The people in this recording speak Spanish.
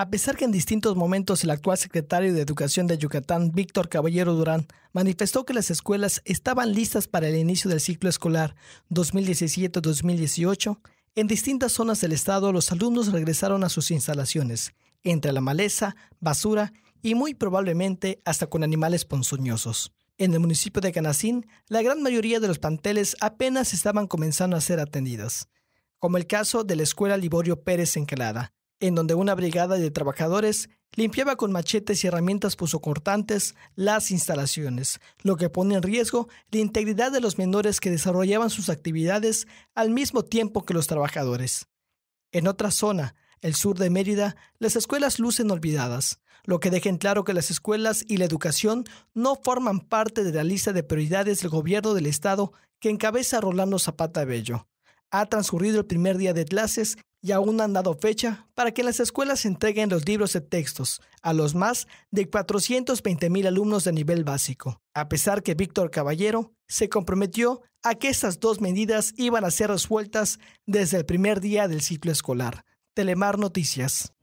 A pesar que en distintos momentos el actual secretario de Educación de Yucatán, Víctor Caballero Durán, manifestó que las escuelas estaban listas para el inicio del ciclo escolar 2017-2018, en distintas zonas del estado los alumnos regresaron a sus instalaciones, entre la maleza, basura y muy probablemente hasta con animales ponzoñosos. En el municipio de Canacín, la gran mayoría de los panteles apenas estaban comenzando a ser atendidas, como el caso de la Escuela Liborio Pérez en Calada en donde una brigada de trabajadores limpiaba con machetes y herramientas cortantes las instalaciones, lo que pone en riesgo la integridad de los menores que desarrollaban sus actividades al mismo tiempo que los trabajadores. En otra zona, el sur de Mérida, las escuelas lucen olvidadas, lo que deja en claro que las escuelas y la educación no forman parte de la lista de prioridades del gobierno del Estado que encabeza Rolando Zapata Bello. Ha transcurrido el primer día de clases y aún no han dado fecha para que las escuelas entreguen los libros de textos a los más de 420 mil alumnos de nivel básico, a pesar que Víctor Caballero se comprometió a que estas dos medidas iban a ser resueltas desde el primer día del ciclo escolar. Telemar Noticias.